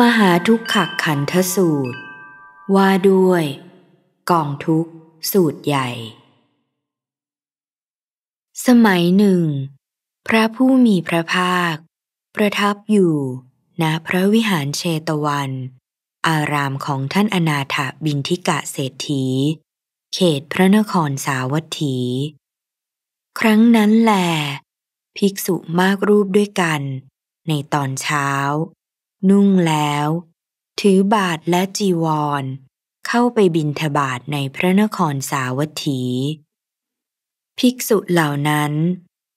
มหาทุกขขันธสูตร ว่าด้วยกองทุกสูตรใหญ่ สมัยหนึ่ง พระผู้มีพระภาค ประทับอยู่ ณพระวิหารเชตวัน อารามของท่านอนาถบินทิกะเศรษฐี เขตพระนครสาวัตถี ครั้งนั้นแหลภิกษุมากรูปด้วยกัน ในตอนเช้านุ่งแล้ว ถือบาทและจีวร เข้าไปบินทบาทในพระนครสาวัตถี ภิกษุเหล่านั้น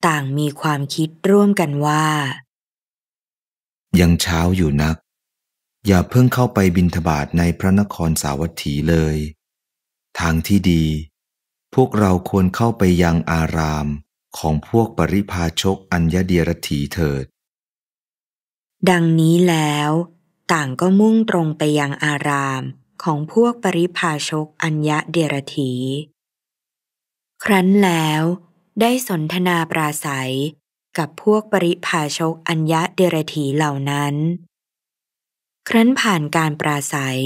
ต่างมีความคิดร่วมกันว่า ยังเช้าอยู่นัก อย่าเพิ่งเข้าไปบินทบาทในพระนครสาวัตถีเลย ทางที่ดี พวกเราควรเข้าไปยังอารามของพวกปริพาชกอัญญเดียรถีเถิดดังนี้แล้วต่างก็มุ่งตรงไปยังอารามของพวกปริพาชกอัญญะเดรถี ครั้นแล้วได้สนทนาปราศัยกับพวกปริพาชกอัญญะเดรถีเหล่านั้น ครั้นผ่านการปราศัย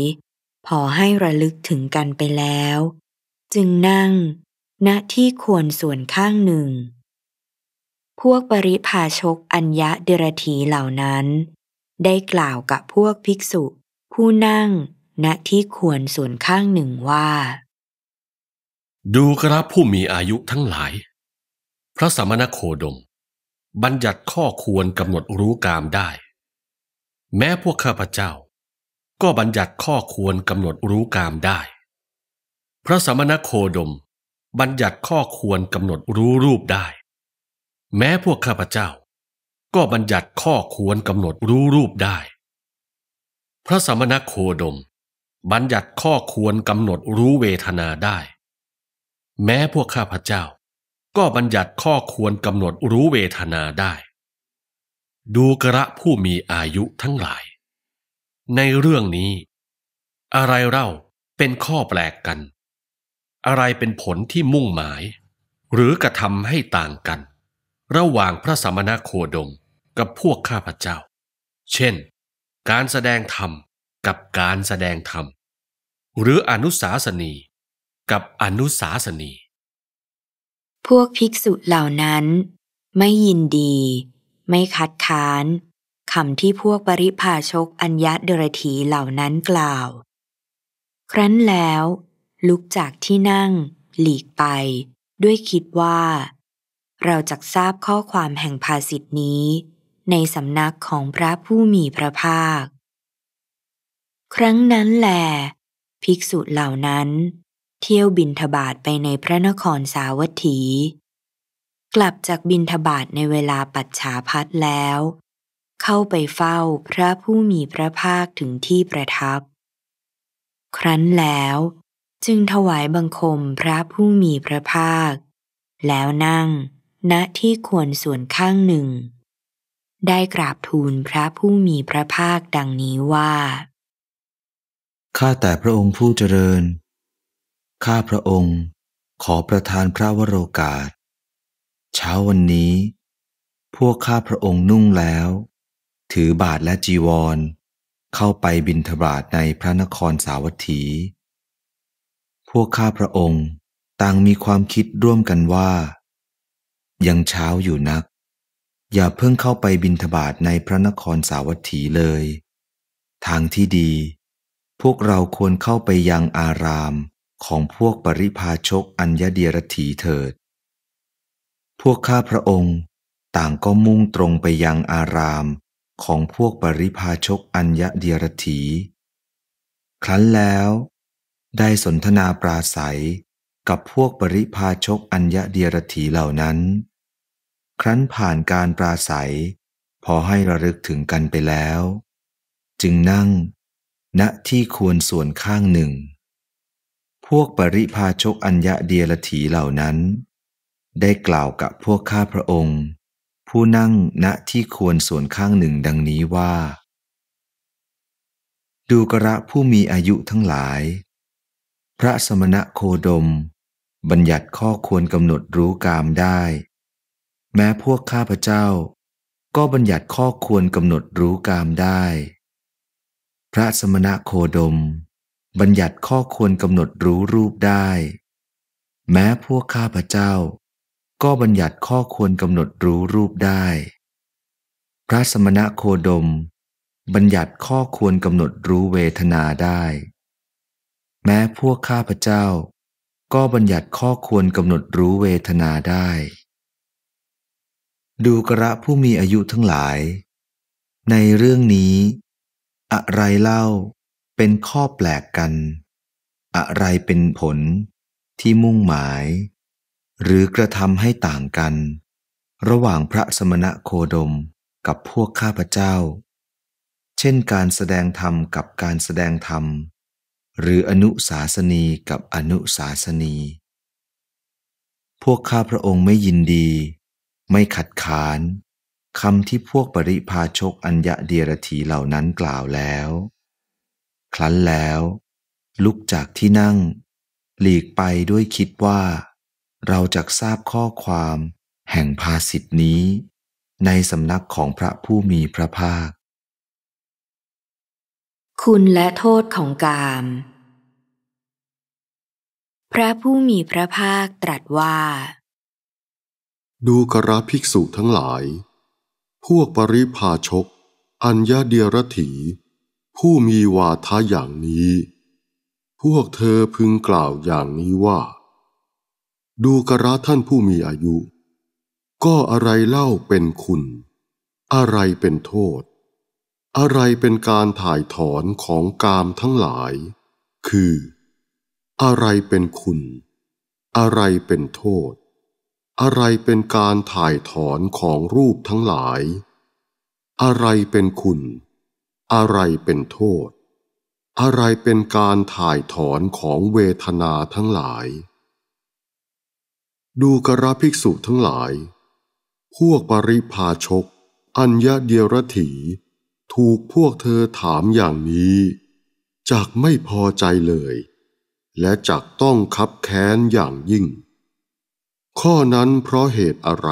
พอให้ระลึกถึงกันไปแล้ว จึงนั่งณที่ควรส่วนข้างหนึ่งพวกปริพาชกอัญญะเดรธีเหล่านั้น ได้กล่าวกับพวกภิกษุผู้นั่งณที่ควรส่วนข้างหนึ่งว่า ดูกระผู้มีอายุทั้งหลาย พระสมณโคดม บัญญัติข้อควรกำหนดรู้กามได้ แม้พวกข้าพเจ้า ก็บัญญัติข้อควรกำหนดรู้กามได้ พระสมณโคดม บัญญัติข้อควรกำหนดรู้รูปได้แม้พวกข้าพเจ้า ก็บัญญัติข้อควรกำหนดรู้รูปได้ พระสมณโคดม บัญญัติข้อควรกำหนดรู้เวทนาได้ แม้พวกข้าพเจ้า ก็บัญญัติข้อควรกำหนดรู้เวทนาได้ ดูกระผู้มีอายุทั้งหลาย ในเรื่องนี้ อะไรเล่าเป็นข้อแปลกกัน อะไรเป็นผลที่มุ่งหมาย หรือกระทำให้ต่างกันระหว่างพระสมณโคดมกับพวกข้าพเจ้า เช่น การแสดงธรรมกับการแสดงธรรม หรืออนุสาสนีกับอนุสาสนี พวกภิกษุเหล่านั้นไม่ยินดี ไม่คัดค้านคำที่พวกปริภาชก อัญญะเดรธีเหล่านั้นกล่าว ครั้นแล้ว ลุกจากที่นั่งหลีกไปด้วยคิดว่าเราจะทราบข้อความแห่งภาษิตนี้ ในสำนักของพระผู้มีพระภาค ครั้งนั้นแหล ภิกษุเหล่านั้น เที่ยวบินทบาทไปในพระนครสาวัตถีกลับจากบินทบาทในเวลาปัจฉาพัดแล้ว เข้าไปเฝ้าพระผู้มีพระภาคถึงที่ประทับ ครั้นแล้ว จึงถวายบังคมพระผู้มีพระภาค แล้วนั่งณที่ควรส่วนข้างหนึ่ง ได้กราบทูลพระผู้มีพระภาคดังนี้ว่า ข้า แต่พระองค์ผู้เจริญ ข้าพระองค์ขอประทานพระวโรกาส เช้าวันนี้ พวกข้าพระองค์นุ่งแล้ว ถือบาท และจีวร เข้าไปบินทบาทในพระนครสาวัตถี พวกข้าพระองค์ต่าง มีความคิดร่วมกันว่ายังเช้าอยู่นักอย่าเพิ่งเข้าไปบินทบาทในพระนครสาวัตถีเลย ทางที่ดี พวกเราควรเข้าไปยังอารามของพวกปริพาชกอัญญเดียรถีเถิด พวกข้าพระองค์ต่างก็มุ่งตรงไปยังอารามของพวกปริพาชกอัญญเดียรถี ครั้นแล้ว ได้สนทนาปราศัยกับพวกปริพาชกอัญญเดียรถีเหล่านั้นครั้นผ่านการปราศัย พอให้ระลึกถึงกันไปแล้ว จึงนั่งณที่ควรส่วนข้างหนึ่ง พวกปริพาชกอัญญะเดียรถีเหล่านั้น ได้กล่าวกับพวกข้าพระองค์ ผู้นั่งณที่ควรส่วนข้างหนึ่งดังนี้ว่า ดูกระผู้มีอายุทั้งหลาย พระสมณะโคดม บัญญัติข้อควรกำหนดรู้กามได้แม้พวกข้าพเจ้าก็บัญญัติข้อควรกำหนดรู้กามได้ พระสมณะโคดม บัญญัติข้อควรกำหนดรู้รูปได้ แม้พวกข้าพเจ้า ก็บัญญัติข้อควรกำหนดรู้รูปได้ พระสมณะโคดม บัญญัติข้อควรกำหนดรู้เวทนาได้ แม้พวกข้าพเจ้า ก็บัญญัติข้อควรกำหนดรู้เวทนาได้ดูกระผู้มีอายุทั้งหลาย ในเรื่องนี้ อะไรเล่าเป็นข้อแปลกกัน อะไรเป็นผลที่มุ่งหมาย หรือกระทำให้ต่างกัน ระหว่างพระสมณะโคดมกับพวกข้าพเจ้า เช่นการแสดงธรรมกับการแสดงธรรม หรืออนุสาสนีกับอนุสาสนี พวกข้าพระองค์ไม่ยินดีไม่ขัดขานคำที่พวกปริพาชกอัญญะเดียรถีเหล่านั้นกล่าวแล้ว ครั้นแล้วลุกจากที่นั่ง หลีกไปด้วยคิดว่า เราจะทราบข้อความแห่งภาสิทธินี้ในสำนักของพระผู้มีพระภาค คุณและโทษของกาม พระผู้มีพระภาคตรัสว่าดูกระภิกษุทั้งหลาย พวกปริพาชก อัญญาเดียรถี ผู้มีวาทะอย่างนี้ พวกเธอพึงกล่าวอย่างนี้ว่า ดูกระท่านผู้มีอายุ ก็อะไรเล่าเป็นคุณ อะไรเป็นโทษ อะไรเป็นการถ่ายถอนของกามทั้งหลาย คือ อะไรเป็นคุณ อะไรเป็นโทษอะไรเป็นการถ่ายถอนของรูปทั้งหลาย อะไรเป็นคุณ อะไรเป็นโทษ อะไรเป็นการถ่ายถอนของเวทนาทั้งหลาย ดูกระภิกษุทั้งหลาย พวกปริพาชก อัญญาเดียรถี ถูกพวกเธอถามอย่างนี้จักไม่พอใจเลย และจักต้องคับแค้นอย่างยิ่งข้อนั้นเพราะเหตุอะไร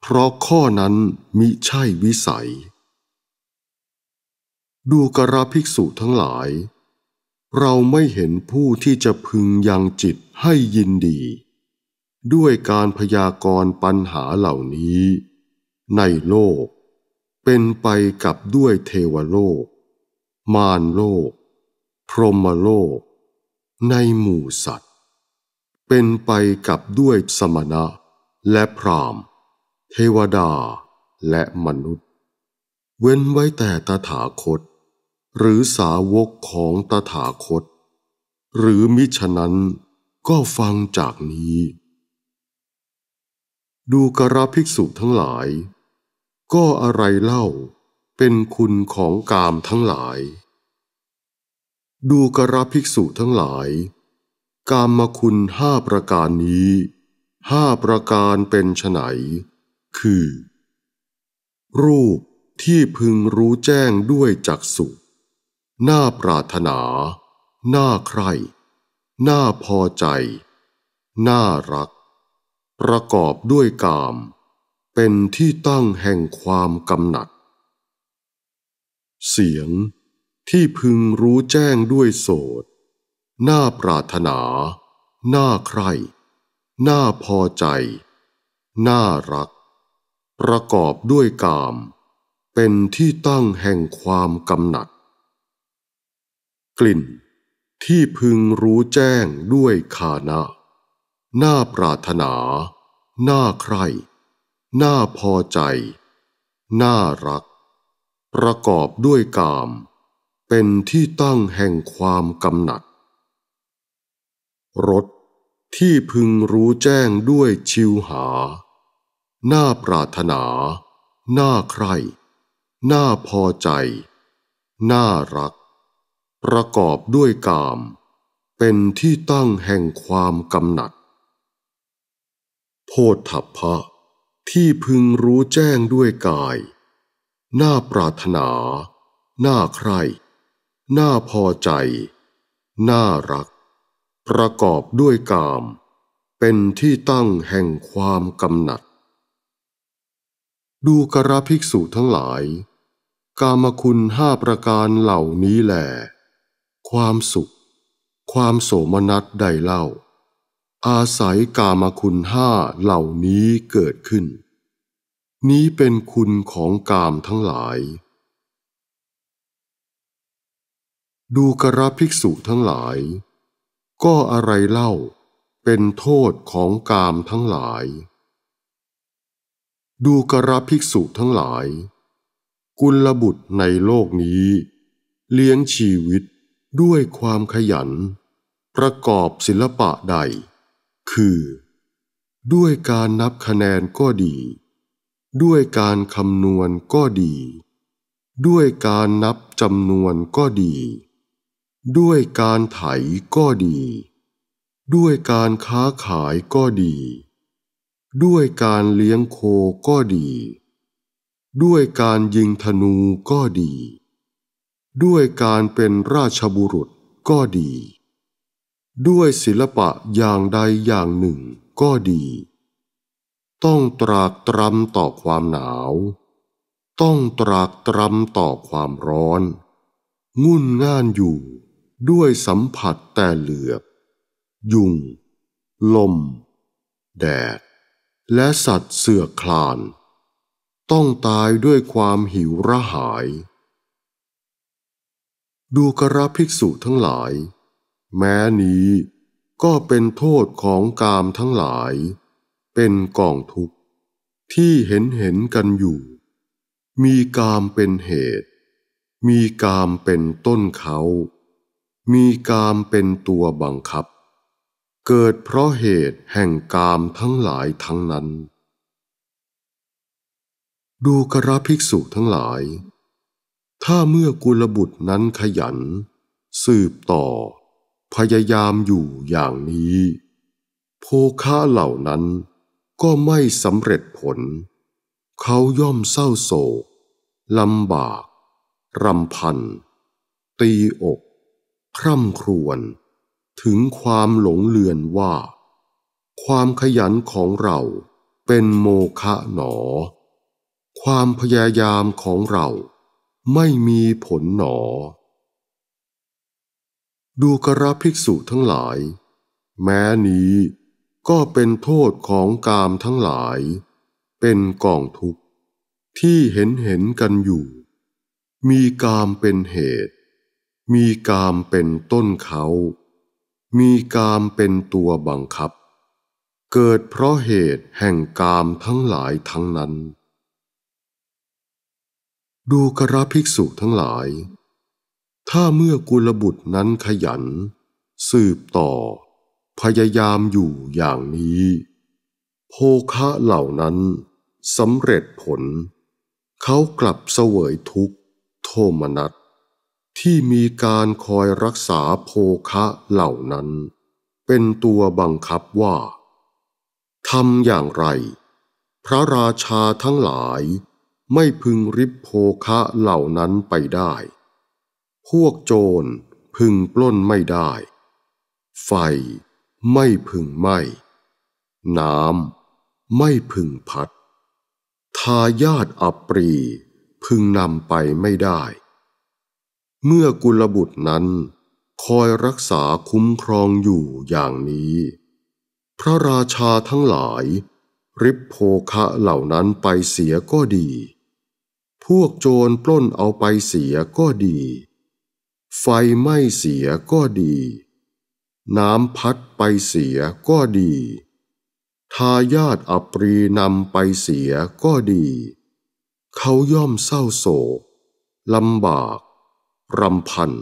เพราะข้อนั้นมิใช่วิสัย ดูกระภิกษุทั้งหลาย เราไม่เห็นผู้ที่จะพึงยังจิตให้ยินดี ด้วยการพยากรณ์ปัญหาเหล่านี้ในโลก เป็นไปกับด้วยเทวโลก มารโลก พรหมโลก ในหมู่สัตวเป็นไปกับด้วยสมณะและพรามเทวดาและมนุษย์ เว้นไว้แต่ตถาคต หรือสาวกของตถาคต หรือมิฉะนั้นก็ฟังจากนี้ ดูกระภิกษุทั้งหลาย ก็อะไรเล่าเป็นคุณของกามทั้งหลาย ดูกระภิกษุทั้งหลายกามคุณห้าประการนี้ ห้าประการเป็นไนคือ รูปที่พึงรู้แจ้งด้วยจักสุหน้าปรารถนาหน้าใครหน้าพอใจ น่ารัก ประกอบด้วยกาม เป็นที่ตั้งแห่งความกำหนัดเสียงที่พึงรู้แจ้งด้วยโสดน่าปรารถนาน่าใคร่น่าพอใจน่ารัก ประกอบด้วยกาม เป็นที่ตั้งแห่งความกำหนัดกลิ่น ที่พึงรู้แจ้งด้วยคานะน่าปรารถนาน่าใคร่น่าพอใจน่ารัก ประกอบด้วยกาม เป็นที่ตั้งแห่งความกำหนัดรสที่พึงรู้แจ้งด้วยชิวหา น่าปรารถนาน่าใคร่น่าพอใจ น่ารัก ประกอบด้วยกาม เป็นที่ตั้งแห่งความกำหนัด โพธพะที่พึงรู้แจ้งด้วยกายน่าปรารถนาน่าใคร่น่าพอใจ น่ารักประกอบด้วยกาม เป็นที่ตั้งแห่งความกำหนัด ดูกระภิกษุทั้งหลาย กามคุณห้าประการเหล่านี้แหลความสุข ความโสมนัสใดเล่า อาศัยกามคุณห้าเหล่านี้เกิดขึ้น นี้เป็นคุณของกามทั้งหลาย ดูกระภิกษุทั้งหลายก็อะไรเล่าเป็นโทษของกามทั้งหลาย ดูกระภิกษุทั้งหลาย กุลบุตรในโลกนี้ เลี้ยงชีวิตด้วยความขยัน ประกอบศิลปะใด คือ ด้วยการนับคะแนนก็ดี ด้วยการคำนวณก็ดี ด้วยการนับจำนวนก็ดีด้วยการไถก็ดี ด้วยการค้าขายก็ดี ด้วยการเลี้ยงโคก็ดี ด้วยการยิงธนูก็ดี ด้วยการเป็นราชบุรุษก็ดี ด้วยศิลปะอย่างใดอย่างหนึ่งก็ดี ต้องตรากตรำต่อความหนาว ต้องตรากตรำต่อความร้อน งุ่นง่านอยู่ด้วยสัมผัสแต่เหลือบยุงลม แดด และสัตว์เสือคลาน ต้องตายด้วยความหิวระหาย ดูกระภิกษุทั้งหลาย แม้นี้ก็เป็นโทษของกามทั้งหลาย เป็นกองทุกข์ ที่เห็นเห็นกันอยู่ มีกามเป็นเหตุ มีกามเป็นต้นเขามีกามเป็นตัวบังคับ เกิดเพราะเหตุแห่งกามทั้งหลายทั้งนั้น ดูกระภิกษุทั้งหลาย ถ้าเมื่อกุลบุตรนั้นขยัน สืบต่อ พยายามอยู่อย่างนี้ โภคาเหล่านั้นก็ไม่สำเร็จผล เขาย่อมเศร้าโศกลำบากรำพัน ตีอกคร่ำครวญถึงความหลงเลือนว่า ความขยันของเราเป็นโมฆะหนอ ความพยายามของเราไม่มีผลหนอ ดูกระภิกษุทั้งหลาย แม้นี้ก็เป็นโทษของกามทั้งหลาย เป็นกองทุกข์ที่เห็นเห็นกันอยู่ มีกามเป็นเหตุมีกามเป็นต้นเขา มีกามเป็นตัวบังคับ เกิดเพราะเหตุแห่งกามทั้งหลายทั้งนั้น ดูกระภิกษุทั้งหลาย ถ้าเมื่อกุลบุตรนั้นขยัน สืบต่อ พยายามอยู่อย่างนี้ โภคะเหล่านั้นสำเร็จผล เขากลับเสวยทุกข์โทมนัสที่มีการคอยรักษาโภคะเหล่านั้น เป็นตัวบังคับว่า ทำอย่างไร พระราชาทั้งหลายไม่พึงริบโภคะเหล่านั้นไปได้ พวกโจรพึงปล้นไม่ได้ ไฟไม่พึงไหม้น้ำไม่พึงพัดทายาทอัปรีพึงนำไปไม่ได้เมื่อกุลบุตรนั้น คอยรักษาคุ้มครองอยู่อย่างนี้ พระราชาทั้งหลาย ริบโภคะเหล่านั้นไปเสียก็ดี พวกโจรปล้นเอาไปเสียก็ดี ไฟไหม้เสียก็ดี น้ำพัดไปเสียก็ดี ทายาทอปรีนำไปเสียก็ดี เขาย่อมเศร้าโศกลำบากรำพัน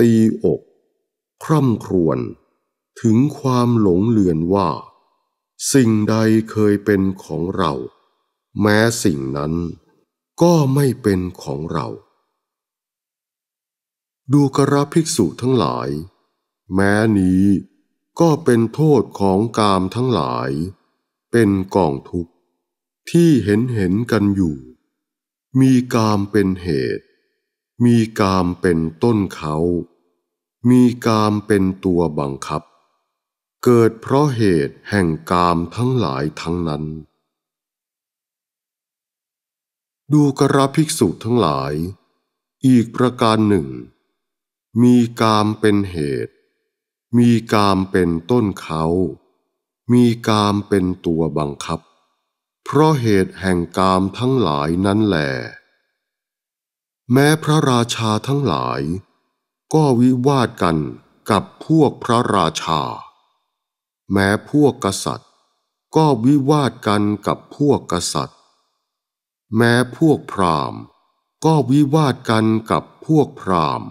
ตีอก คร่ำครวญ ถึงความหลงเลือนว่า สิ่งใดเคยเป็นของเรา แม้สิ่งนั้นก็ไม่เป็นของเรา ดูกระภิกษุทั้งหลาย แม้นี้ก็เป็นโทษของกามทั้งหลาย เป็นกองทุกข์ ที่เห็นเห็นกันอยู่ มีกามเป็นเหตุมีกามเป็นต้นเขา มีกามเป็นตัวบังคับ เกิดเพราะเหตุแห่งกามทั้งหลายทั้งนั้น ดูกระภิกษุทั้งหลาย อีกประการหนึ่ง มีกามเป็นเหตุ มีกามเป็นต้นเขา มีกามเป็นตัวบังคับ เพราะเหตุแห่งกามทั้งหลายนั้นแหละแม้พระราชาทั้งหลายก็วิวาทกันกับพวกพระราชา แม้พวกกษัตริย์ ก็วิวาทกันกับพวกกษัตริย์ แม้พวกพราหมณ์ก็วิวาทกันกับพวกพราหมณ์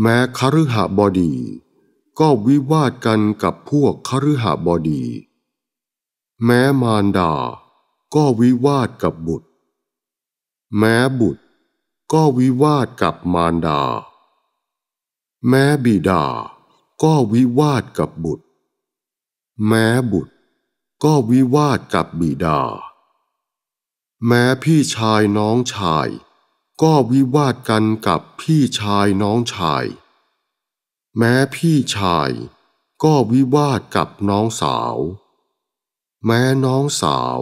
แม้คฤหบดี ก็วิวาทกันกับพวกคฤหบดี แม้มารดา ก็วิวาทกับบุตร แม้บุตรก็วิวาทกับมารดา แม้บิดา ก็วิวาทกับบุตร แม้บุตร ก็วิวาทกับบิดา แม้พี่ชายน้องชาย ก็วิวาทกันกับพี่ชายน้องชาย แม้พี่ชาย ก็วิวาทกับน้องสาว แม้น้องสาว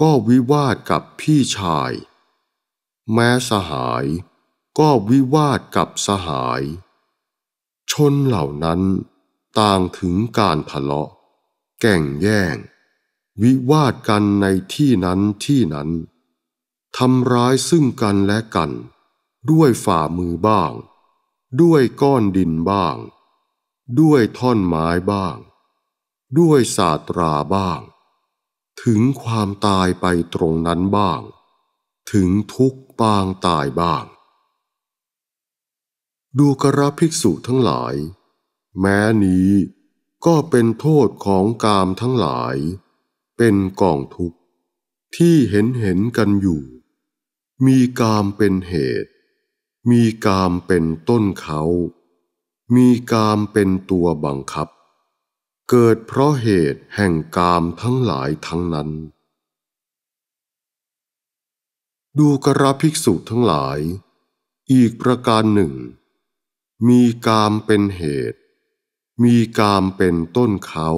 ก็วิวาทกับพี่ชายแม้สหายก็วิวาทกับสหาย ชนเหล่านั้นต่างถึงการทะเลาะ แก่งแย่ง วิวาทกันในที่นั้นที่นั้นทำร้ายซึ่งกันและกัน ด้วยฝ่ามือบ้าง ด้วยก้อนดินบ้าง ด้วยท่อนไม้บ้าง ด้วยสาตราบ้าง ถึงความตายไปตรงนั้นบ้างถึงทุกปางตายบ้าง ดูกระภิกษุทั้งหลาย แม้นี้ก็เป็นโทษของกามทั้งหลาย เป็นกองทุกข์ที่เห็นเห็นกันอยู่ มีกามเป็นเหตุ มีกามเป็นต้นเขา มีกามเป็นตัวบังคับ เกิดเพราะเหตุแห่งกามทั้งหลายทั้งนั้นดูกระภิกษุทั้งหลาย อีกประการหนึ่ง มีกามเป็นเหตุ มีกามเป็นต้นเขา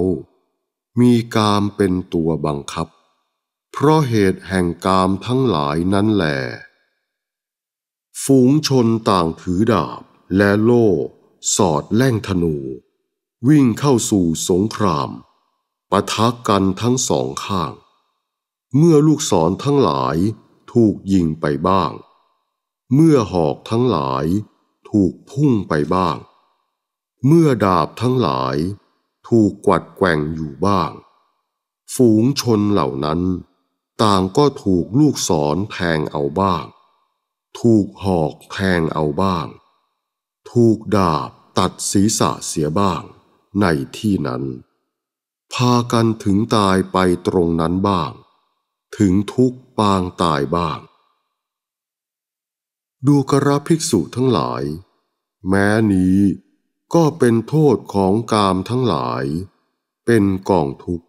มีกามเป็นตัวบังคับ เพราะเหตุแห่งกามทั้งหลายนั้นแหลฝูงชนต่างถือดาบและโล่สอดแล่งธนู วิ่งเข้าสู่สงครามปะทะกันทั้งสองข้าง เมื่อลูกศรทั้งหลายถูกยิงไปบ้าง เมื่อหอกทั้งหลายถูกพุ่งไปบ้าง เมื่อดาบทั้งหลาย ถูกกวัดแกว่งอยู่บ้าง ฝูงชนเหล่านั้น ต่างก็ถูกลูกศรแทงเอาบ้าง ถูกหอกแทงเอาบ้าง ถูกดาบตัดศีรษะเสียบ้างในที่นั้น พากันถึงตายไปตรงนั้นบ้างถึงทุกปางตายบ้างดูกระภิกษุทั้งหลาย แม้นี้ก็เป็นโทษของกามทั้งหลาย เป็นกองทุกข์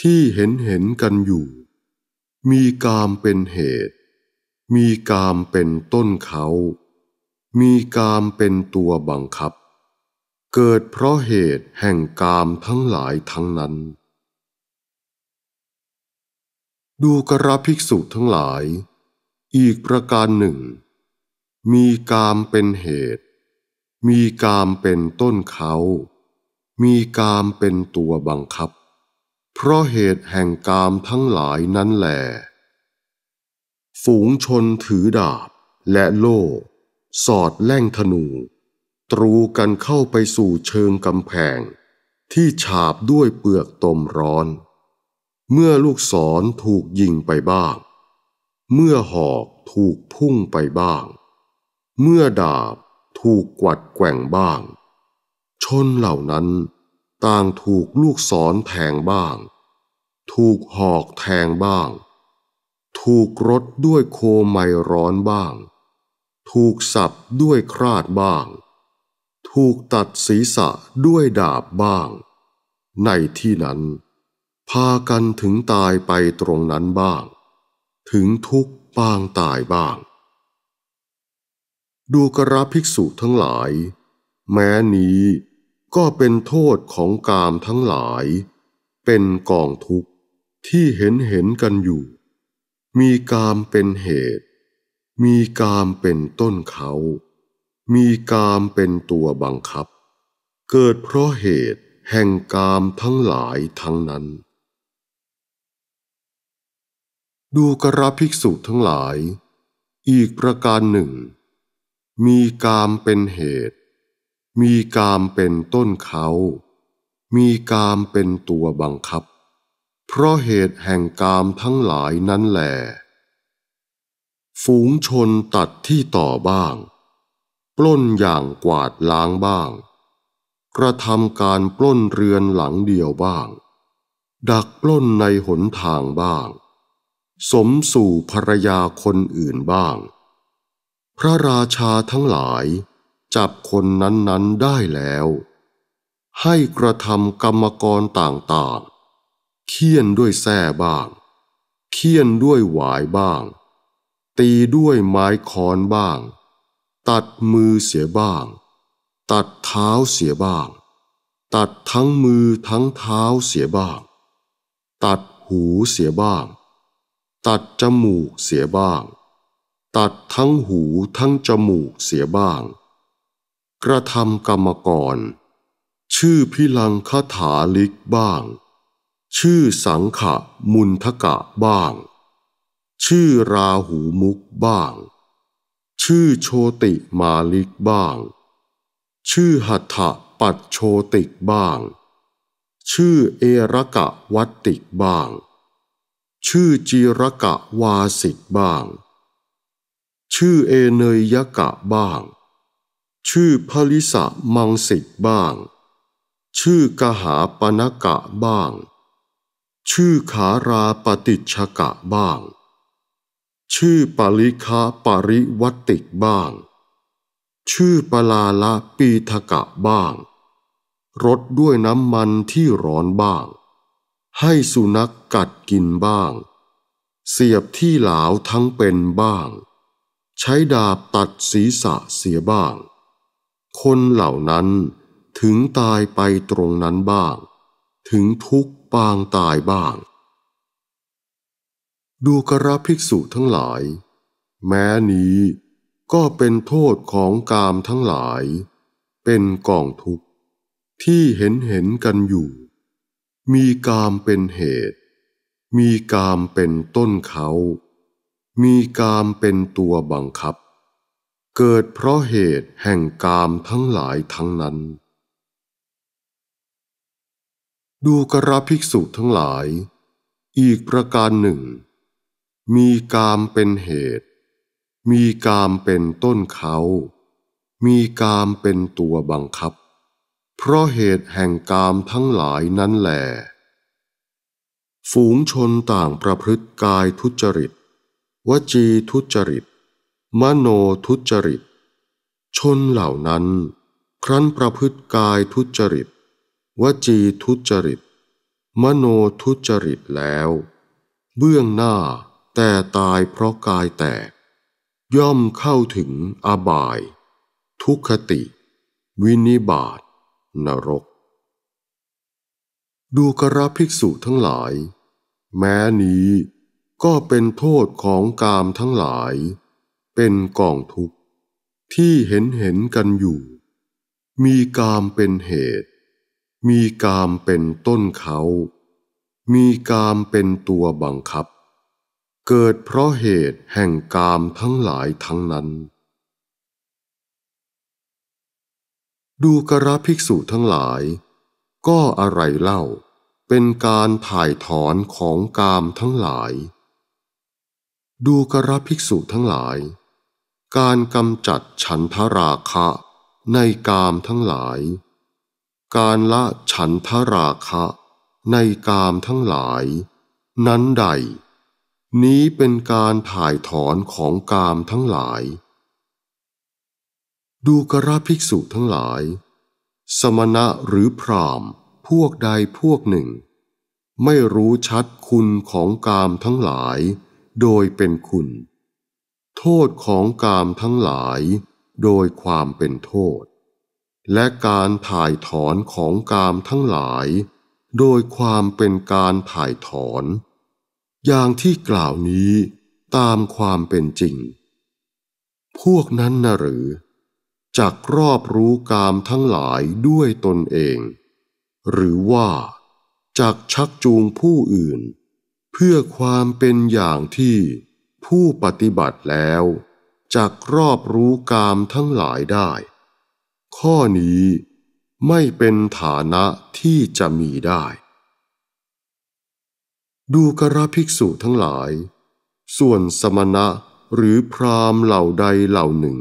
ที่เห็นเห็นกันอยู่ มีกามเป็นเหตุ มีกามเป็นต้นเขา มีกามเป็นตัวบังคับ เกิดเพราะเหตุแห่งกามทั้งหลายทั้งนั้นดูกระภิกษุทั้งหลาย อีกประการหนึ่ง มีกามเป็นเหตุ มีกามเป็นต้นเขา มีกามเป็นตัวบังคับ เพราะเหตุแห่งกามทั้งหลายนั้นแหล ฝูงชนถือดาบและโล่ สอดแล่งธนู ตรูกันเข้าไปสู่เชิงกำแพง ที่ฉาบด้วยเปลือกตมร้อนเมื่อลูกศรถูกยิงไปบ้าง เมื่อหอกถูกพุ่งไปบ้าง เมื่อดาบถูกกวัดแกว่งบ้าง ชนเหล่านั้น ต่างถูกลูกศรแทงบ้าง ถูกหอกแทงบ้าง ถูกรดด้วยโคไมร้อนบ้าง ถูกสับด้วยคราดบ้าง ถูกตัดศีรษะด้วยดาบบ้าง ในที่นั้นพากันถึงตายไปตรงนั้นบ้าง ถึงทุกปางตายบ้าง ดูกระภิกษุทั้งหลาย แม้นี้ก็เป็นโทษของกามทั้งหลาย เป็นกองทุกข์ ที่เห็นเห็นกันอยู่ มีกามเป็นเหตุ มีกามเป็นต้นเขา มีกามเป็นตัวบังคับ เกิดเพราะเหตุแห่งกามทั้งหลายทั้งนั้นดูกระภิกษุทั้งหลาย อีกประการหนึ่ง มีกามเป็นเหตุ มีกามเป็นต้นเขา มีกามเป็นตัวบังคับ เพราะเหตุแห่งกามทั้งหลายนั้นแหล ฝูงชนตัดที่ต่อบ้าง ปล้นอย่างกวาดล้างบ้าง กระทำการปล้นเรือนหลังเดียวบ้าง ดักปล้นในหนทางบ้างสมสู่ภรรยาคนอื่นบ้าง พระราชาทั้งหลายจับคนนั้นๆได้แล้ว ให้กระทำกรรมกรต่างๆเคี่ยนด้วยแส้บ้างเคี่ยนด้วยหวายบ้าง ตีด้วยไม้ค้อนบ้าง ตัดมือเสียบ้าง ตัดเท้าเสียบ้าง ตัดทั้งมือทั้งเท้าเสียบ้าง ตัดหูเสียบ้างตัดจมูกเสียบ้าง ตัดทั้งหูทั้งจมูกเสียบ้าง กระทำกรรมกร ชื่อพิลังคถาลิกบ้าง ชื่อสังขะมุนทกะบ้าง ชื่อราหูมุกบ้าง ชื่อโชติมาลิกบ้าง ชื่อหัตถปัดโชติกบ้าง ชื่อเอรกะวัตติกบ้างชื่อจีรกะวาสิกบ้าง ชื่อเอเนยยกะบ้าง ชื่อพลิสะมังสิกบ้าง ชื่อกหาปนกะบ้าง ชื่อขาราปฏิชกะบ้าง ชื่อปริคาปริวัติกบ้าง ชื่อปลาละปีทกะบ้าง รถด้วยน้ำมันที่ร้อนบ้างให้สุนัขกกัดกินบ้าง เสียบที่หลาวทั้งเป็นบ้าง ใช้ดาบตัดศีรษะเสียบ้าง คนเหล่านั้นถึงตายไปตรงนั้นบ้าง ถึงทุกปางตายบ้าง ดูกระภิกษุทั้งหลาย แม้นี้ก็เป็นโทษของกามทั้งหลาย เป็นกองทุกข์ที่เห็นเห็นกันอยู่มีกามเป็นเหตุ มีกามเป็นต้นเขา มีกามเป็นตัวบังคับ เกิดเพราะเหตุแห่งกามทั้งหลายทั้งนั้น ดูกระภิกษุทั้งหลาย อีกประการหนึ่ง มีกามเป็นเหตุ มีกามเป็นต้นเขา มีกามเป็นตัวบังคับเพราะเหตุแห่งกามทั้งหลายนั้นแหลฝูงชนต่างประพฤติกายทุจริต วจีทุจริต มโนทุจริต ชนเหล่านั้น ครั้นประพฤติกายทุจริต วจีทุจริต มโนทุจริตแล้ว เบื้องหน้าแต่ตายเพราะกายแตก ย่อมเข้าถึงอบาย ทุคติ วินิบาตนรกดูกระภิกษุทั้งหลาย แม้นี้ก็เป็นโทษของกามทั้งหลาย เป็นกองทุกข์ที่เห็นเห็นกันอยู่ มีกามเป็นเหตุ มีกามเป็นต้นเขา มีกามเป็นตัวบังคับ เกิดเพราะเหตุแห่งกามทั้งหลายทั้งนั้นดูกระภิกษุทั้งหลาย ก็อะไรเล่าเป็นการถ่ายถอนของกามทั้งหลาย ดูกระภิกษุทั้งหลาย การกำจัดฉันทราคะในกามทั้งหลาย การละฉันทราคะในกามทั้งหลาย นั้นใด นี้เป็นการถ่ายถอนของกามทั้งหลายดูกระภิกษุทั้งหลาย สมณะหรือพรามพวกใดพวกหนึ่ง ไม่รู้ชัดคุณของกามทั้งหลายโดยเป็นคุณ โทษของกามทั้งหลายโดยความเป็นโทษ และการถ่ายถอนของกามทั้งหลายโดยความเป็นการถ่ายถอน อย่างที่กล่าวนี้ตามความเป็นจริง พวกนั้นนะหรือจักรอบรู้กามทั้งหลายด้วยตนเอง หรือว่าจักชักจูงผู้อื่น เพื่อความเป็นอย่างที่ผู้ปฏิบัติแล้วจักรอบรู้กามทั้งหลายได้ ข้อนี้ไม่เป็นฐานะที่จะมีได้ ดูกระภิกษุทั้งหลาย ส่วนสมณะหรือพรามเหล่าใดเหล่าหนึ่ง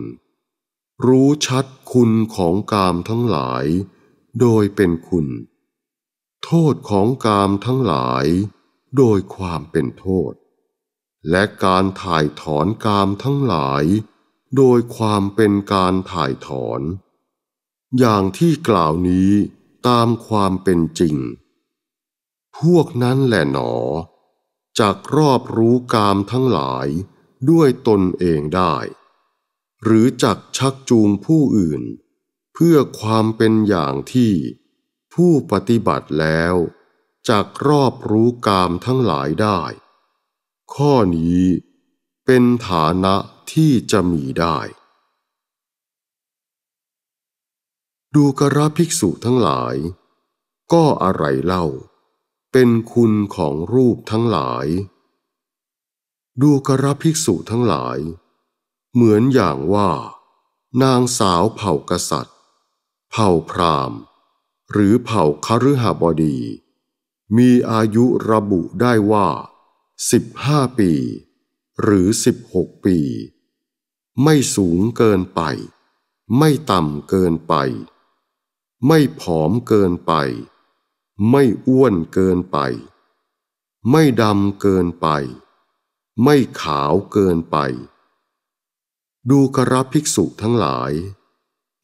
รู้ชัดคุณของกามทั้งหลายโดยเป็นคุณ โทษของกามทั้งหลาย โดยความเป็นโทษ และการถ่ายถอนกามทั้งหลาย โดยความเป็นการถ่ายถอน อย่างที่กล่าวนี้ตามความเป็นจริง พวกนั้นแหละหนอจากรอบรู้กามทั้งหลายด้วยตนเองได้หรือจักชักจูงผู้อื่น เพื่อความเป็นอย่างที่ผู้ปฏิบัติแล้วจักรอบรู้กามทั้งหลายได้ ข้อนี้เป็นฐานะที่จะมีได้ ดูกระภิกษุทั้งหลาย ก็อะไรเล่าเป็นคุณของรูปทั้งหลาย ดูกระภิกษุทั้งหลายเหมือนอย่างว่านางสาวเผ่ากษัตริย์ เผ่าพราหมณ์ หรือเผ่าคฤหบดี มีอายุระบุได้ว่าสิบห้าปี หรือสิบหกปี ไม่สูงเกินไปไม่ต่ำเกินไป ไม่ผอมเกินไปไม่อ้วนเกินไป ไม่ดำเกินไปไม่ขาวเกินไปดูกระภิกษุทั้งหลาย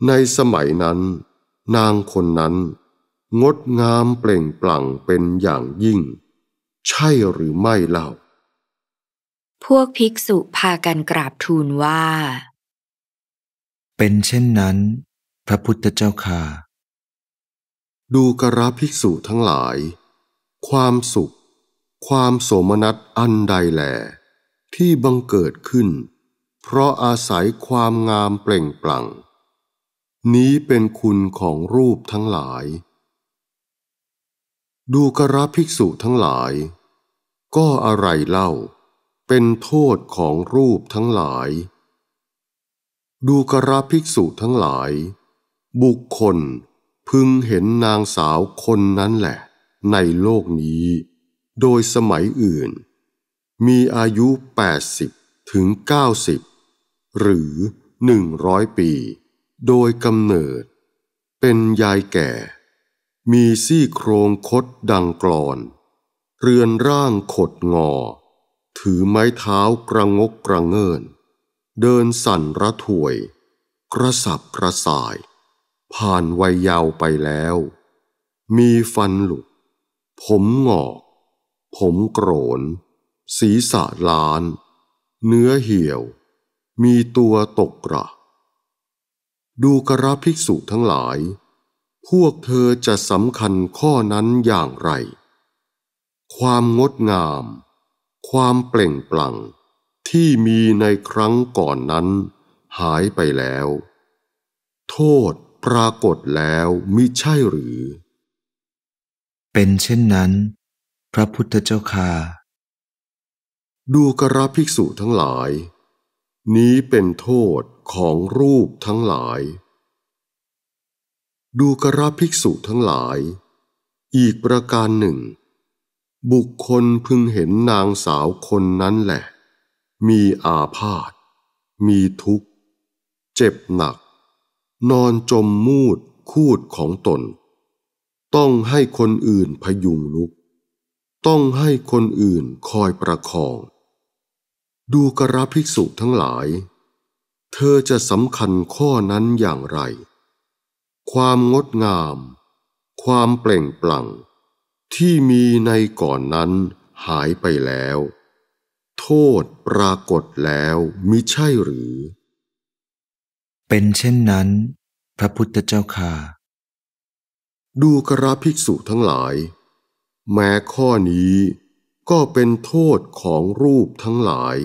ในสมัยนั้นนางคนนั้น งดงามเปล่งปลั่งเป็นอย่างยิ่ง ใช่หรือไม่เล่า พวกภิกษุพากันกราบทูลว่า เป็นเช่นนั้น พระพุทธเจ้าค่ะดูกระภิกษุทั้งหลาย ความสุข ความโสมนัสอันใดแหลที่บังเกิดขึ้นเพราะอาศัยความงามเปล่งปลั่ง นี้เป็นคุณของรูปทั้งหลาย ดูกระภิกษุทั้งหลาย ก็อะไรเล่า เป็นโทษของรูปทั้งหลาย ดูกระภิกษุทั้งหลาย บุคคลพึงเห็นนางสาวคนนั้นแหละ ในโลกนี้ โดยสมัยอื่น มีอายุ 80ถึง90หรือหนึ่งร้อยปี โดยกำเนิด เป็นยายแก่ มีซี่โครงคดดังกรอน เรือนร่างขดงอถือไม้เท้ากระงกกระเงิน เดินสั่นระถวย กระสับกระส่าย ผ่านวัยยาวไปแล้ว มีฟันหลุดผมหงอก ผมโกรนศีรษะล้าน เนื้อเหี่ยวมีตัวตกกระดูกระภิกษุทั้งหลาย พวกเธอจะสำคัญข้อนั้นอย่างไร ความงดงาม ความเปล่งปลั่งที่มีในครั้งก่อนนั้น หายไปแล้ว โทษปรากฏแล้วมิใช่หรือ เป็นเช่นนั้น พระพุทธเจ้าค่ะดูกระภิกษุทั้งหลายนี้เป็นโทษของรูปทั้งหลาย ดูกระภิกษุทั้งหลาย อีกประการหนึ่ง บุคคลพึงเห็นนางสาวคนนั้นแหละ มีอาพาธมีทุกข์ เจ็บหนัก นอนจมมูดคูดของตน ต้องให้คนอื่นพยุงลุก ต้องให้คนอื่นคอยประคองดูกระภิกษุทั้งหลาย เธอจะสำคัญข้อนั้นอย่างไร ความงดงาม ความเปล่งปลั่ง ที่มีในก่อนนั้นหายไปแล้ว โทษปรากฏแล้วมิใช่หรือ เป็นเช่นนั้น พระพุทธเจ้าค่ะดูกระภิกษุทั้งหลาย แม้ข้อนี้ก็เป็นโทษของรูปทั้งหลาย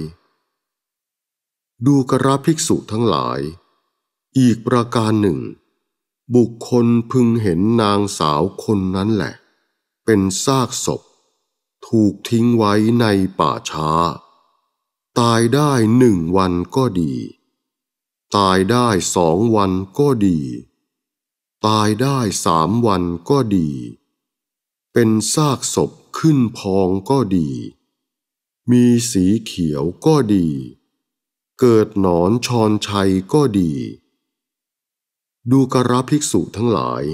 ดูกระภิกษุทั้งหลาย อีกประการหนึ่ง บุคคลพึงเห็นนางสาวคนนั้นแหละ เป็นซากศพ ถูกทิ้งไว้ในป่าช้า ตายได้หนึ่งวันก็ดี ตายได้สองวันก็ดี ตายได้สามวันก็ดี เป็นซากศพขึ้นพองก็ดี มีสีเขียวก็ดีเกิดหนอนชอนชัยก็ดี ดูกระภิกษุทั้งหลาย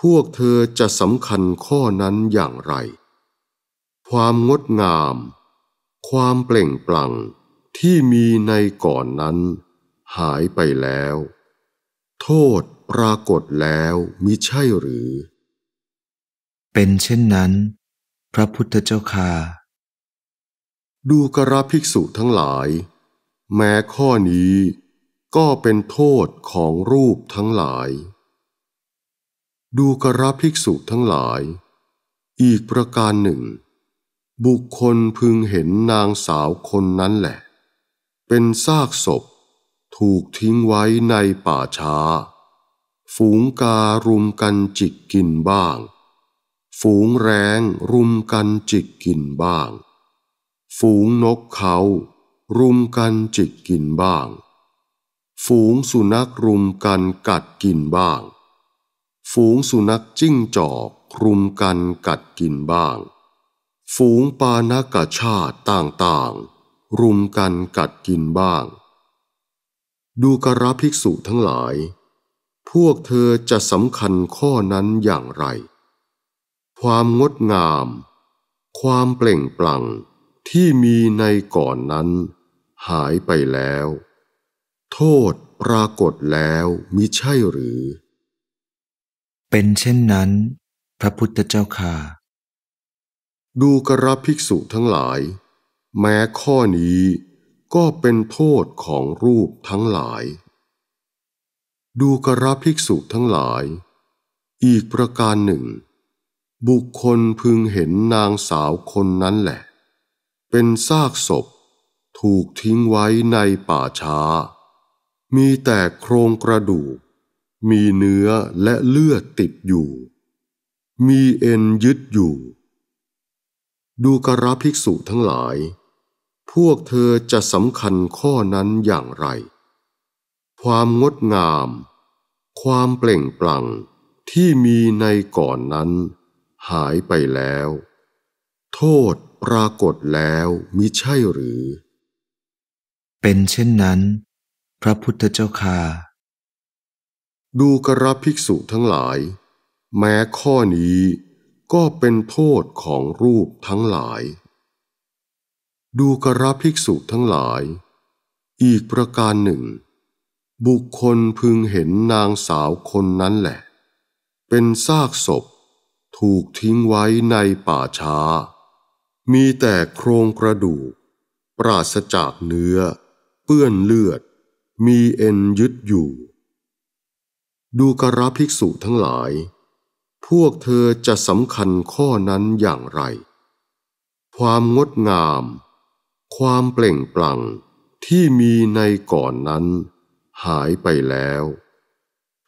พวกเธอจะสำคัญข้อนั้นอย่างไร ความงดงาม ความเปล่งปลั่งที่มีในก่อนนั้น หายไปแล้ว โทษปรากฏแล้วมิใช่หรือ เป็นเช่นนั้น พระพุทธเจ้าค่ะดูกระภิกษุทั้งหลายแม้ข้อนี้ก็เป็นโทษของรูปทั้งหลาย ดูกระภิกษุทั้งหลาย อีกประการหนึ่ง บุคคลพึงเห็นนางสาวคนนั้นแหละ เป็นซากศพถูกทิ้งไว้ในป่าช้า ฝูงการุมกันจิกกินบ้าง ฝูงแรงรุมกันจิกกินบ้าง ฝูงนกเขารุมกันจิกกินบ้าง ฝูงสุนัขรุมกันกัดกินบ้าง ฝูงสุนัขจิ้งจอกรุมกันกัดกินบ้าง ฝูงปานกชาติต่างๆ รุมกันกัดกินบ้าง ดูกระภิกษุทั้งหลาย พวกเธอจะสำคัญข้อนั้นอย่างไร ความงดงาม ความเปล่งปลั่งที่มีในก่อนนั้นหายไปแล้ว โทษปรากฏแล้วมิใช่หรือ เป็นเช่นนั้น พระพุทธเจ้าค่ะดูกระภิกษุทั้งหลาย แม้ข้อนี้ก็เป็นโทษ ของรูปทั้งหลาย ดูกระภิกษุทั้งหลาย อีกประการหนึ่ง บุคคลพึงเห็นนางสาวคนนั้นแหละ เป็นซากศพถูกทิ้งไว้ในป่าช้า มีแต่โครงกระดูก มีเนื้อและเลือดติดอยู่ มีเอ็นยึดอยู่ ดูกระภิกษุทั้งหลาย พวกเธอจะสำคัญข้อนั้นอย่างไร ความงดงาม ความเปล่งปลั่งที่มีในก่อนนั้นหายไปแล้ว โทษปรากฏแล้วมิใช่หรือเป็นเช่นนั้น พระพุทธเจ้าค่ะดูกระภิกษุทั้งหลาย แม้ข้อนี้ก็เป็นโทษของรูปทั้งหลาย ดูกระภิกษุทั้งหลาย อีกประการหนึ่ง บุคคลพึงเห็นนางสาวคนนั้นแหละ เป็นซากศพถูกทิ้งไว้ในป่าช้า มีแต่โครงกระดูก ปราศจากเนื้อเปื้อนเลือด มีเอ็นยึดอยู่ ดูกระภิกษุทั้งหลาย พวกเธอจะสำคัญข้อนั้นอย่างไร ความงดงาม ความเปล่งปลั่งที่มีในก่อนนั้น หายไปแล้ว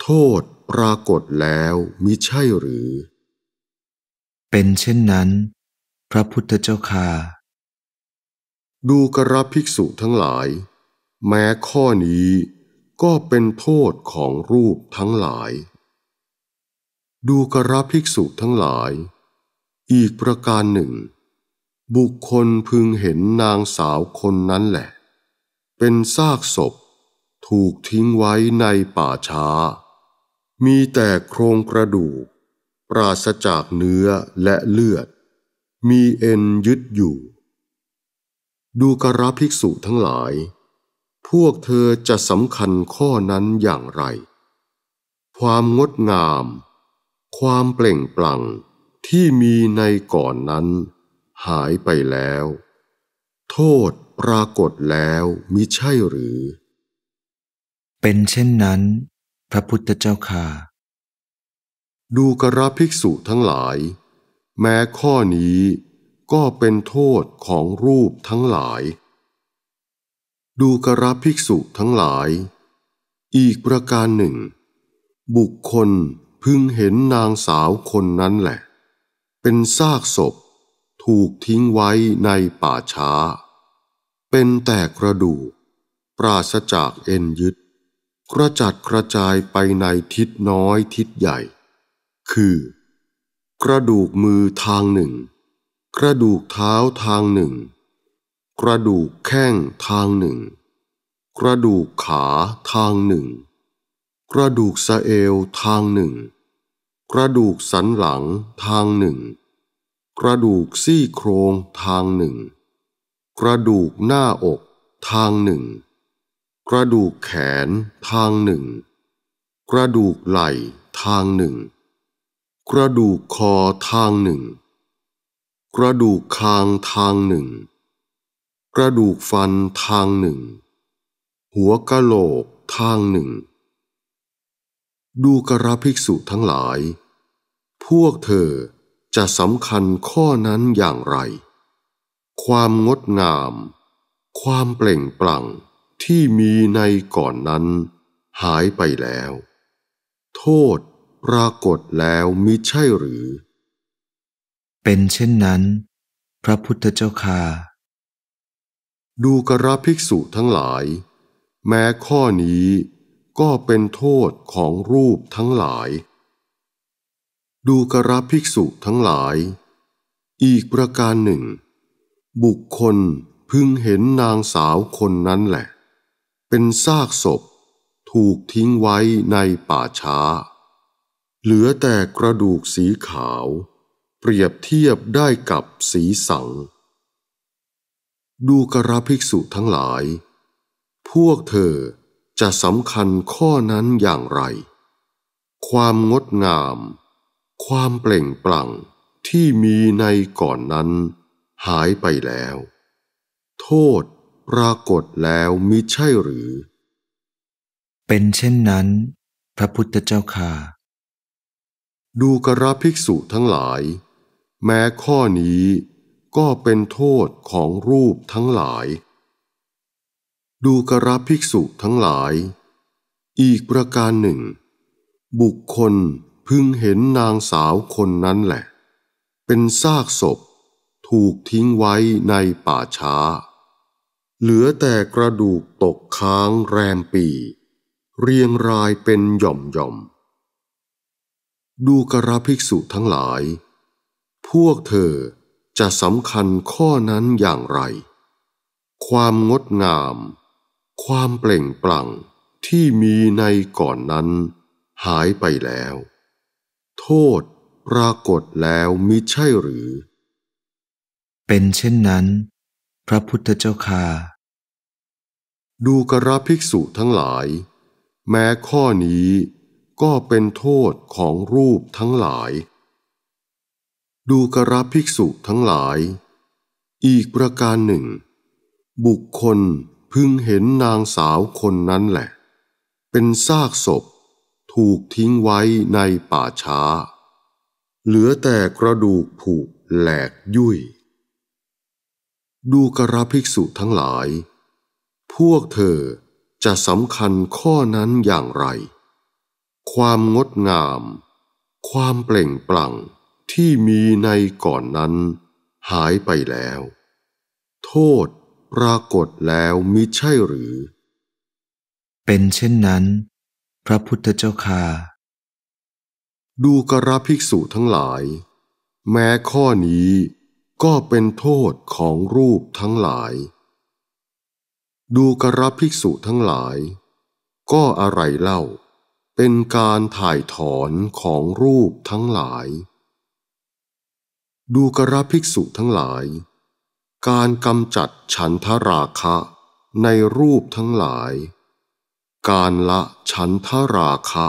โทษปรากฏแล้วมิใช่หรือ เป็นเช่นนั้น พระพุทธเจ้าค่ะดูกระภิกษุทั้งหลายแม้ข้อนี้ก็เป็นโทษของรูปทั้งหลาย ดูกระภิกษุทั้งหลาย อีกประการหนึ่ง บุคคลพึงเห็นนางสาวคนนั้นแหละ เป็นซากศพถูกทิ้งไว้ในป่าช้า มีแต่โครงกระดูก ปราศจากเนื้อและเลือด มีเอ็นยึดอยู่ ดูกระภิกษุทั้งหลายพวกเธอจะสำคัญข้อนั้นอย่างไร ความงดงาม ความเปล่งปลั่งที่มีในก่อนนั้น หายไปแล้ว โทษปรากฏแล้วมิใช่หรือ เป็นเช่นนั้น พระพุทธเจ้าค่ะดูกระภิกษุทั้งหลาย แม้ข้อนี้ก็เป็นโทษของรูปทั้งหลายดูกระภิกษุทั้งหลาย อีกประการหนึ่ง บุคคลพึงเห็นนางสาวคนนั้นแหละ เป็นซากศพถูกทิ้งไว้ในป่าช้า เป็นแต่กระดูกปราศจากเอ็นยึด กระจัดกระจายไปในทิศน้อยทิศใหญ่ คือ กระดูกมือทางหนึ่ง กระดูกเท้าทางหนึ่งกระดูกแข้งทางหนึ่ง กระดูกขาทางหนึ่ง กระดูกสะเอวทางหนึ่ง กระดูกสันหลังทางหนึ่ง กระดูกซี่โครงทางหนึ่ง กระดูกหน้าอกทางหนึ่ง กระดูกแขนทางหนึ่ง กระดูกไหล่ทางหนึ่ง กระดูกคอทางหนึ่ง กระดูกคางทางหนึ่งกระดูกฟันทางหนึ่ง หัวกะโหลกทางหนึ่ง ดูกระภิกษุทั้งหลาย พวกเธอจะสำคัญข้อนั้นอย่างไร ความงดงาม ความเปล่งปลั่งที่มีในก่อนนั้นหายไปแล้ว โทษปรากฏแล้วมิใช่หรือ เป็นเช่นนั้น พระพุทธเจ้าค่าดูกระภิกษุทั้งหลาย แม้ข้อนี้ก็เป็นโทษของรูปทั้งหลาย ดูกระภิกษุทั้งหลาย อีกประการหนึ่ง บุคคลพึงเห็นนางสาวคนนั้นแหละ เป็นซากศพถูกทิ้งไว้ในป่าช้า เหลือแต่กระดูกสีขาว เปรียบเทียบได้กับสีสังดูกระภิกษุทั้งหลาย พวกเธอจะสำคัญข้อนั้นอย่างไร ความงดงาม ความเปล่งปลั่งที่มีในก่อนนั้นหายไปแล้ว โทษปรากฏแล้วมิใช่หรือ เป็นเช่นนั้น พระพุทธเจ้าค่ะดูกระภิกษุทั้งหลาย แม้ข้อนี้ก็เป็นโทษของรูปทั้งหลาย ดูกระภิกษุทั้งหลาย อีกประการหนึ่ง บุคคลพึงเห็นนางสาวคนนั้นแหละ เป็นซากศพถูกทิ้งไว้ในป่าช้า เหลือแต่กระดูกตกค้างแรมปี เรียงรายเป็นหย่อมหย่อมดูกระภิกษุทั้งหลาย พวกเธอจะสำคัญข้อนั้นอย่างไร ความงดงาม ความเปล่งปลั่งที่มีในก่อนนั้นหายไปแล้ว โทษปรากฏแล้วมิใช่หรือ เป็นเช่นนั้น พระพุทธเจ้าค่าดูกระภิกษุทั้งหลาย แม้ข้อนี้ก็เป็นโทษของรูปทั้งหลายดูกระภิกษุทั้งหลาย อีกประการหนึ่ง บุคคลพึงเห็นนางสาวคนนั้นแหละ เป็นซากศพถูกทิ้งไว้ในป่าช้า เหลือแต่กระดูกผุแหลกยุ่ยดูกระภิกษุทั้งหลาย พวกเธอจะสำคัญข้อนั้นอย่างไร ความงดงาม ความเปล่งปลั่งที่มีในก่อนนั้นหายไปแล้ว โทษปรากฏแล้วมิใช่หรือ เป็นเช่นนั้น พระพุทธเจ้าค่าดูกระภิกษุทั้งหลาย แม้ข้อนี้ก็เป็นโทษของรูปทั้งหลาย ดูกระภิกษุทั้งหลาย ก็อะไรเล่าเป็นการถ่ายถอนของรูปทั้งหลายดูกระภิกษุทั้งหลาย การกำจัดฉันทราคะในรูปทั้งหลาย การละฉันทราคะ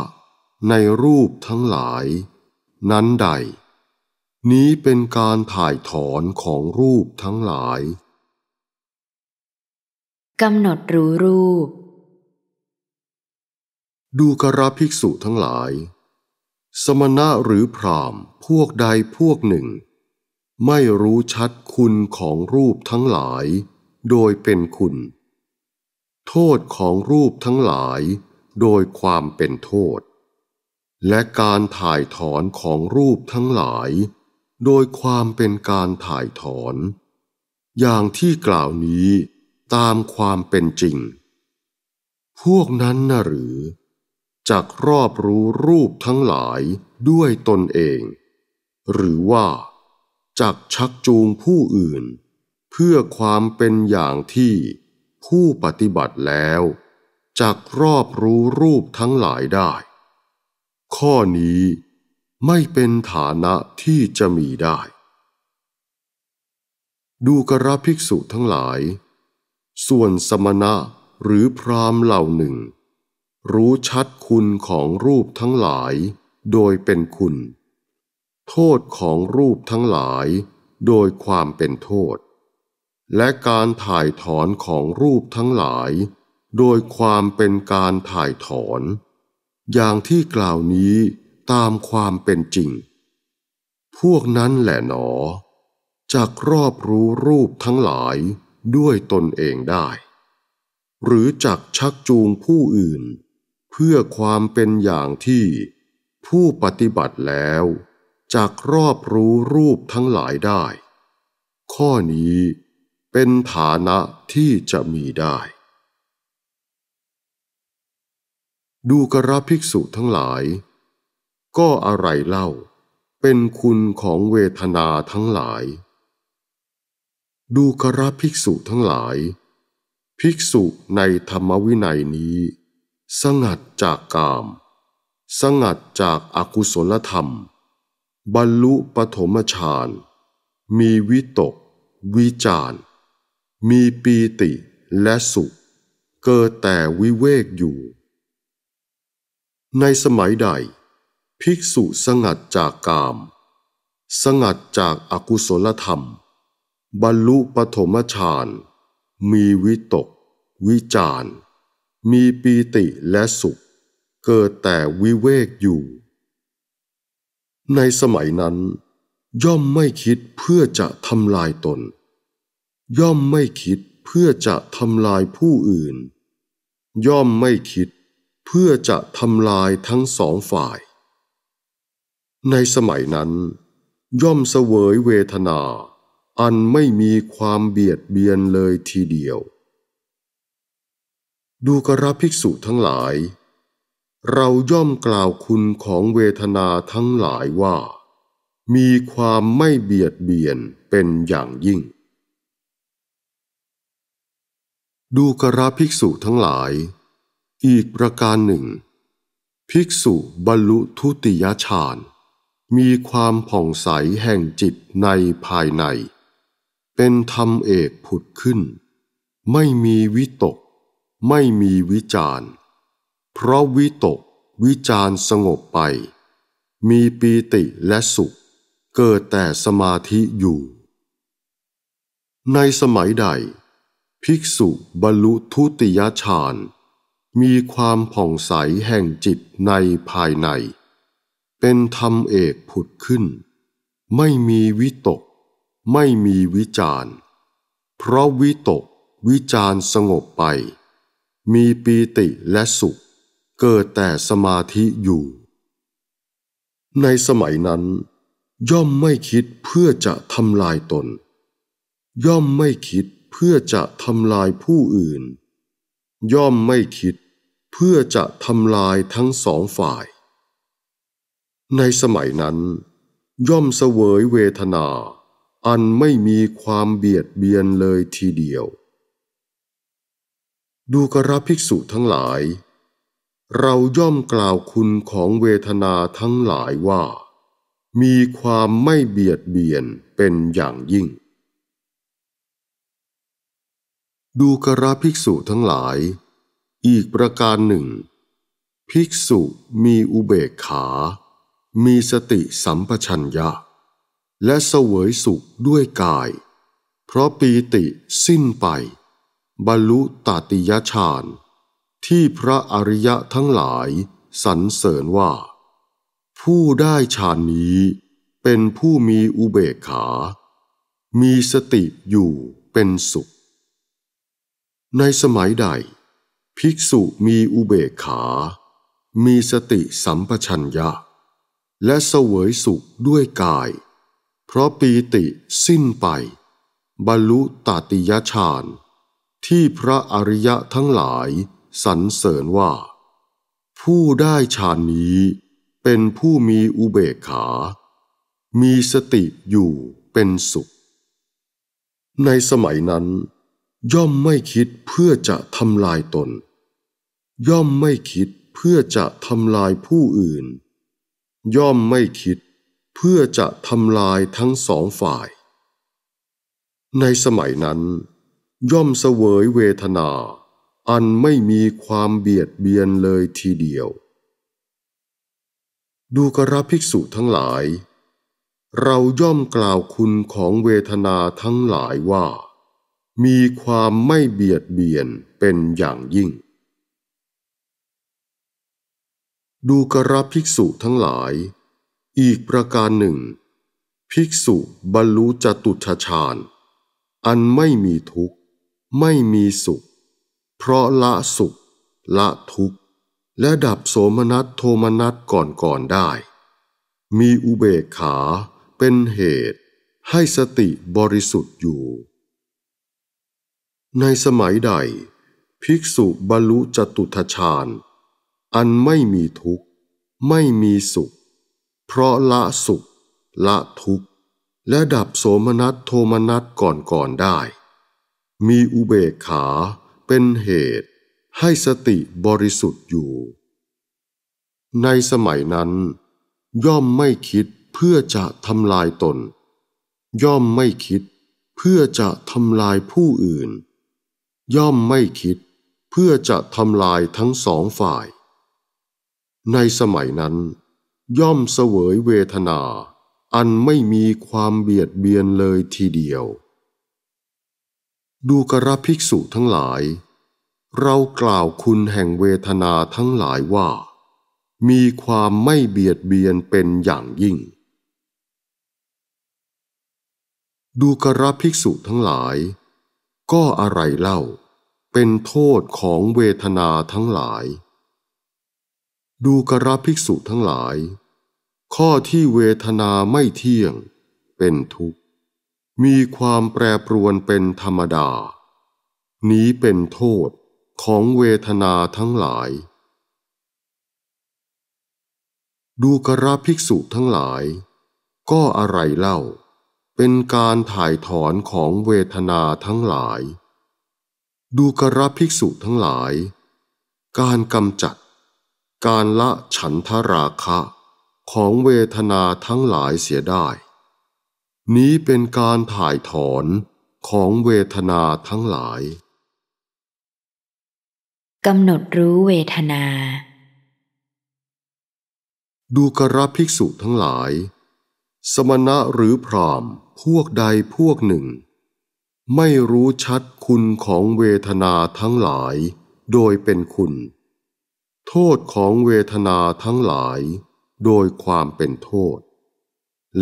ในรูปทั้งหลาย นั้นใด นี้เป็นการถ่ายถอนของรูปทั้งหลายกำหนดรู้รูป ดูกระภิกษุทั้งหลาย สมณะหรือพรามพวกใดพวกหนึ่งไม่รู้ชัดคุณของรูปทั้งหลายโดยเป็นคุณ โทษของรูปทั้งหลายโดยความเป็นโทษ และการถ่ายถอนของรูปทั้งหลายโดยความเป็นการถ่ายถอน อย่างที่กล่าวนี้ตามความเป็นจริง พวกนั้นนะหรือ จักรอบรู้รูปทั้งหลายด้วยตนเอง หรือว่าจักชักจูงผู้อื่น เพื่อความเป็นอย่างที่ผู้ปฏิบัติแล้ว จักรอบรู้รูปทั้งหลายได้ ข้อนี้ไม่เป็นฐานะที่จะมีได้ ดูกระภิกษุทั้งหลาย ส่วนสมณะหรือพรามเหล่าหนึ่ง รู้ชัดคุณของรูปทั้งหลายโดยเป็นคุณโทษของรูปทั้งหลายโดยความเป็นโทษ และการถ่ายถอนของรูปทั้งหลาย โดยความเป็นการถ่ายถอน อย่างที่กล่าวนี้ตามความเป็นจริง พวกนั้นแหละหนอจักรอบรู้รูปทั้งหลายด้วยตนเองได้ หรือจักชักจูงผู้อื่น เพื่อความเป็นอย่างที่ผู้ปฏิบัติแล้วจากรอบรู้รูปทั้งหลายได้ ข้อนี้เป็นฐานะที่จะมีได้ ดูกระภิกษุทั้งหลาย ก็อะไรเล่า เป็นคุณของเวทนาทั้งหลาย ดูกระภิกษุทั้งหลาย ภิกษุในธรรมวินัยนี้ สงัดจากกาม สงัดจากอากุศลธรรมบรรลุปฐมฌานมีวิตก วิจารมีปีติและสุขเกิดแต่วิเวกอยู่ ในสมัยใด ภิกษุสงัดจากกาม สงัดจากอากุศลธรรมบรรลุปฐมฌานมีวิตก วิจารมีปีติและสุขเกิดแต่วิเวกอยู่ในสมัยนั้นย่อมไม่คิดเพื่อจะทำลายตน ย่อมไม่คิดเพื่อจะทำลายผู้อื่น ย่อมไม่คิดเพื่อจะทำลายทั้งสองฝ่าย ในสมัยนั้น ย่อมเสวยเวทนา อันไม่มีความเบียดเบียนเลยทีเดียว ดูกระภิกษุทั้งหลายเราย่อมกล่าวคุณของเวทนาทั้งหลายว่า มีความไม่เบียดเบียนเป็นอย่างยิ่ง ดูกราภิกษุทั้งหลาย อีกประการหนึ่ง ภิกษุบรรลุทุติยฌานมีความผ่องใสแห่งจิตในภายใน เป็นธรรมเอกผุดขึ้น ไม่มีวิตก ไม่มีวิจารณ์เพราะวิตกวิจารสงบไป มีปีติและสุข เกิดแต่สมาธิอยู่ ในสมัยใด ภิกษุบรรลุทุติยฌาน มีความผ่องใสแห่งจิตในภายใน เป็นธรรมเอกผุดขึ้น ไม่มีวิตกไม่มีวิจารเพราะวิตกวิจารสงบไป มีปีติและสุขเกิดแต่สมาธิอยู่ ในสมัยนั้น ย่อมไม่คิดเพื่อจะทำลายตน ย่อมไม่คิดเพื่อจะทำลายผู้อื่น ย่อมไม่คิดเพื่อจะทำลายทั้งสองฝ่าย ในสมัยนั้น ย่อมเสวยเวทนา อันไม่มีความเบียดเบียนเลยทีเดียว ดูกระภิกษุทั้งหลายเราย่อมกล่าวคุณของเวทนาทั้งหลายว่า มีความไม่เบียดเบียนเป็นอย่างยิ่ง ดูกระภิกษุทั้งหลาย อีกประการหนึ่ง ภิกษุมีอุเบกขา มีสติสัมปชัญญะ และเสวยสุขด้วยกาย เพราะปีติสิ้นไป บรรลุตติยฌานที่พระอริยะทั้งหลายสรรเสริญว่า ผู้ได้ฌานนี้เป็นผู้มีอุเบกขา มีสติอยู่เป็นสุข ในสมัยใด ภิกษุมีอุเบกขา มีสติสัมปชัญญะและเสวยสุขด้วยกาย เพราะปีติสิ้นไป บรรลุตติยฌานที่พระอริยะทั้งหลายสรรเสริญว่า ผู้ได้ฌานนี้เป็นผู้มีอุเบกขา มีสติอยู่เป็นสุข ในสมัยนั้นย่อมไม่คิดเพื่อจะทำลายตน ย่อมไม่คิดเพื่อจะทำลายผู้อื่น ย่อมไม่คิดเพื่อจะทำลายทั้งสองฝ่าย ในสมัยนั้นย่อมเสวยเวทนาอันไม่มีความเบียดเบียนเลยทีเดียว ดูกระภิกษุทั้งหลาย เราย่อมกล่าวคุณของเวทนาทั้งหลายว่า มีความไม่เบียดเบียนเป็นอย่างยิ่ง ดูกระภิกษุทั้งหลาย อีกประการหนึ่ง ภิกษุบรรลุจตุชฌานอันไม่มีทุกข์ ไม่มีสุขเพราะละสุข ละทุกข์และดับโสมนัสโทมนัสก่อนก่อนได้ มีอุเบกขาเป็นเหตุ ให้สติบริสุทธิ์อยู่ ในสมัยใด ภิกษุบรรลุจตุทชาญอันไม่มีทุกข์ ไม่มีสุข เพราะละสุข ละทุกข์ และดับโสมนัสโทมนัสก่อนก่อนได้ มีอุเบกขาเป็นเหตุให้สติบริสุทธิ์อยู่ ในสมัยนั้น ย่อมไม่คิดเพื่อจะทำลายตน ย่อมไม่คิดเพื่อจะทำลายผู้อื่น ย่อมไม่คิดเพื่อจะทำลายทั้งสองฝ่าย ในสมัยนั้น ย่อมเสวยเวทนา อันไม่มีความเบียดเบียนเลยทีเดียวดูกระภิกษุทั้งหลาย เรากล่าวคุณแห่งเวทนาทั้งหลายว่า มีความไม่เบียดเบียนเป็นอย่างยิ่ง ดูกระภิกษุทั้งหลาย ก็อะไรเล่าเป็นโทษของเวทนาทั้งหลาย ดูกระภิกษุทั้งหลาย ข้อที่เวทนาไม่เที่ยงเป็นทุกขมีความแปรปรวนเป็นธรรมดา นี้เป็นโทษของเวทนาทั้งหลาย ดูกระภิกษุทั้งหลาย ก็อะไรเล่า เป็นการถ่ายถอนของเวทนาทั้งหลาย ดูกระภิกษุทั้งหลาย การกำจัด การละฉันทราคะของเวทนาทั้งหลายเสียได้นี้เป็นการถ่ายถอนของเวทนาทั้งหลายกำหนดรู้เวทนา ดูกระภิกษุทั้งหลาย สมณะหรือพรามพวกใดพวกหนึ่ง ไม่รู้ชัดคุณของเวทนาทั้งหลายโดยเป็นคุณ โทษของเวทนาทั้งหลาย โดยความเป็นโทษ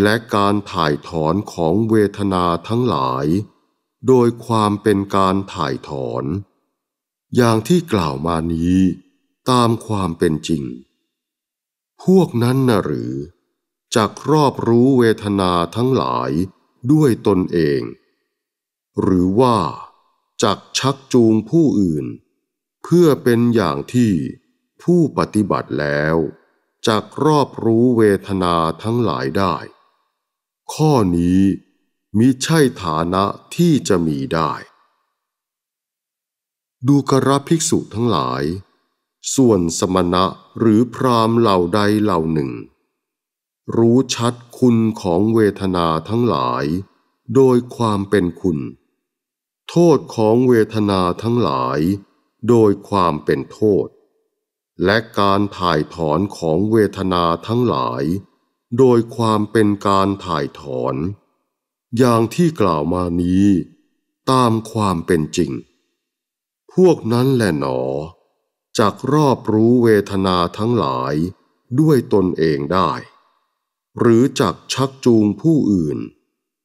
และการถ่ายถอนของเวทนาทั้งหลาย โดยความเป็นการถ่ายถอน อย่างที่กล่าวมานี้ตามความเป็นจริง พวกนั้นนะหรือจะกรอบรู้เวทนาทั้งหลายด้วยตนเอง หรือว่าจักชักจูงผู้อื่น เพื่อเป็นอย่างที่ผู้ปฏิบัติแล้วจักรอบรู้เวทนาทั้งหลายได้ข้อนี้มิใช่ฐานะที่จะมีได้ ดูกระภิกษุทั้งหลาย ส่วนสมณะหรือพรามเหล่าใดเหล่าหนึ่ง รู้ชัดคุณของเวทนาทั้งหลาย โดยความเป็นคุณ โทษของเวทนาทั้งหลาย โดยความเป็นโทษ และการถ่ายถอนของเวทนาทั้งหลายโดยความเป็นการถ่ายถอน อย่างที่กล่าวมานี้ตามความเป็นจริง พวกนั้นแหละหนอ จักรอบรู้เวทนาทั้งหลายด้วยตนเองได้ หรือจากชักจูงผู้อื่น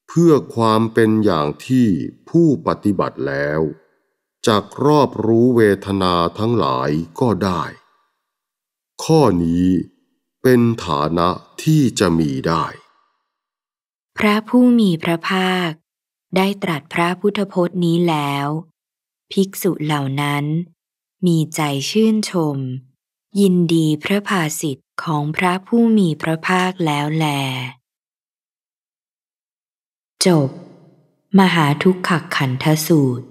เพื่อความเป็นอย่างที่ผู้ปฏิบัติแล้วจักรอบรู้เวทนาทั้งหลายก็ได้ ข้อนี้เป็นฐานะที่จะมีได้ พระผู้มีพระภาคได้ตรัสพระพุทธพจน์นี้แล้ว ภิกษุเหล่านั้นมีใจชื่นชม ยินดีพระภาสิทธิ์ของพระผู้มีพระภาคแล้วแล จบ มหาทุกขขันธสูตร